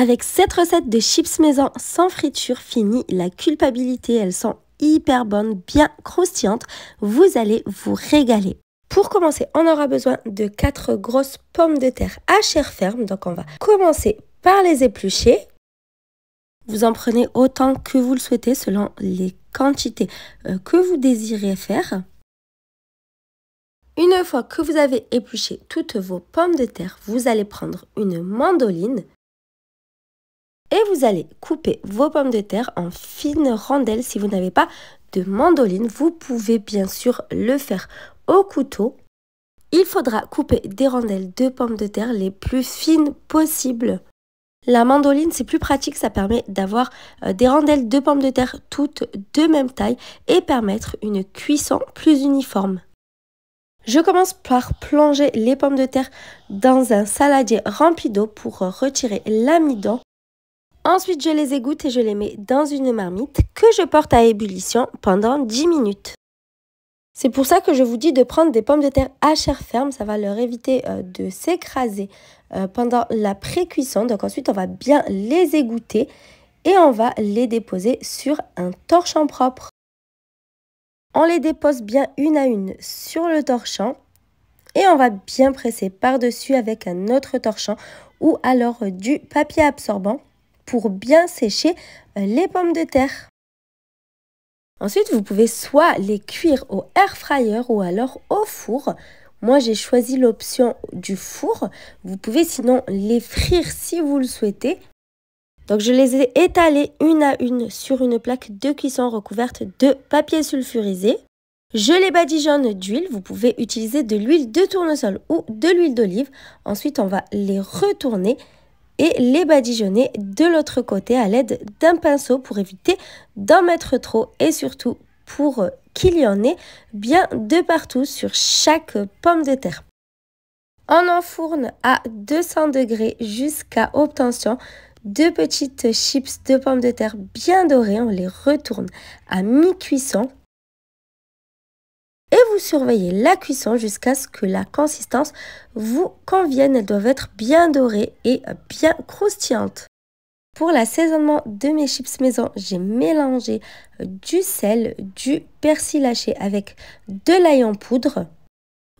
Avec cette recette de chips maison sans friture finie, la culpabilité, elles sont hyper bonnes, bien croustillantes, vous allez vous régaler. Pour commencer, on aura besoin de 4 grosses pommes de terre à chair ferme. Donc on va commencer par les éplucher. Vous en prenez autant que vous le souhaitez selon les quantités euh, que vous désirez faire. Une fois que vous avez épluché toutes vos pommes de terre, vous allez prendre une mandoline et vous allez couper vos pommes de terre en fines rondelles. Si vous n'avez pas de mandoline, vous pouvez bien sûr le faire au couteau. Il faudra couper des rondelles de pommes de terre les plus fines possibles. La mandoline, c'est plus pratique, ça permet d'avoir euh, des rondelles de pommes de terre toutes de même taille et permettre une cuisson plus uniforme. Je commence par plonger les pommes de terre dans un saladier rempli d'eau pour retirer l'amidon Ensuite, je les égoutte et je les mets dans une marmite que je porte à ébullition pendant 10 minutes. C'est pour ça que je vous dis de prendre des pommes de terre à chair ferme, ça va leur éviter euh, de s'écraser euh, pendant la pré-cuisson. Donc ensuite, on va bien les égoutter et on va les déposer sur un torchon propre. On les dépose bien une à une sur le torchon et on va bien presser par-dessus avec un autre torchon ou alors euh, du papier absorbant pour bien sécher euh, les pommes de terre. Ensuite, vous pouvez soit les cuire au air fryer ou alors au four. Moi, j'ai choisi l'option du four. Vous pouvez sinon les frire si vous le souhaitez. Donc, je les ai étalées une à une sur une plaque de cuisson recouverte de papier sulfurisé. Je les badigeonne d'huile. Vous pouvez utiliser de l'huile de tournesol ou de l'huile d'olive. Ensuite, on va les retourner et les badigeonner de l'autre côté à l'aide d'un pinceau pour éviter d'en mettre trop et surtout pour qu'il y en ait bien de partout sur chaque pomme de terre. On enfourne à 200 degrés jusqu'à obtention deux petites chips de pommes de terre bien dorées. On les retourne à mi-cuisson surveillez la cuisson jusqu'à ce que la consistance vous convienne. Elles doivent être bien dorées et bien croustillantes. Pour l'assaisonnement de mes chips maison, j'ai mélangé du sel, du persil haché avec de l'ail en poudre.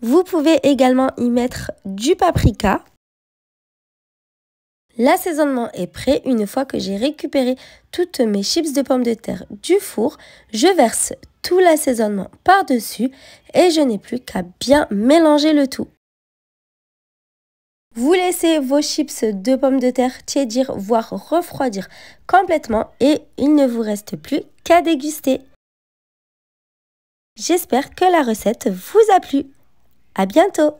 Vous pouvez également y mettre du paprika L'assaisonnement est prêt. Une fois que j'ai récupéré toutes mes chips de pommes de terre du four, je verse tout l'assaisonnement par-dessus et je n'ai plus qu'à bien mélanger le tout. Vous laissez vos chips de pommes de terre tiédir, voire refroidir complètement et il ne vous reste plus qu'à déguster. J'espère que la recette vous a plu. À bientôt!